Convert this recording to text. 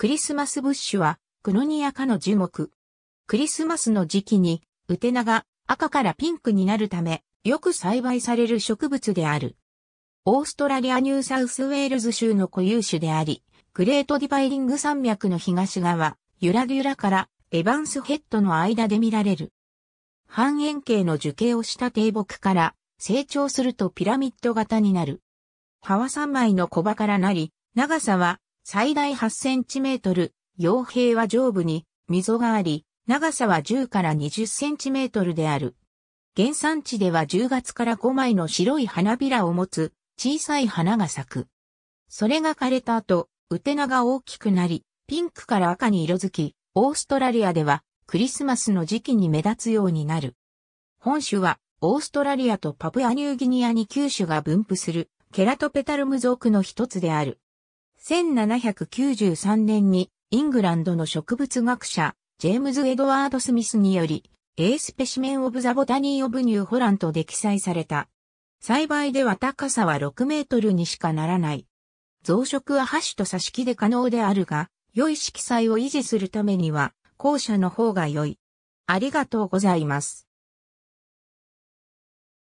クリスマスブッシュは、クノニア科の樹木。クリスマスの時期に、ウテナが赤からピンクになるため、よく栽培される植物である。オーストラリアニューサウスウェールズ州の固有種であり、グレートディバイリング山脈の東側、ユラデュラからエヴァンスヘッドの間で見られる。半円形の樹形をした低木から成長するとピラミッド型になる。葉は3枚の小葉からなり、長さは最大8センチメートル、傭兵は上部に溝があり、長さは10から20センチメートルである。原産地では10月から5枚の白い花びらを持つ小さい花が咲く。それが枯れた後、ウテナが大きくなり、ピンクから赤に色づき、オーストラリアではクリスマスの時期に目立つようになる。本種はオーストラリアとパプアニューギニアに九種が分布するケラトペタルム属の一つである。1793年にイングランドの植物学者、ジェームズ・エドワード・スミスにより、A スペシメン・オブ・ザ・ボタニー・オブ・ニュー・ホラン f n で記載された。栽培では高さは6メートルにしかならない。増殖は箸と挿し木で可能であるが、良い色彩を維持するためには、後者の方が良い。ありがとうございます。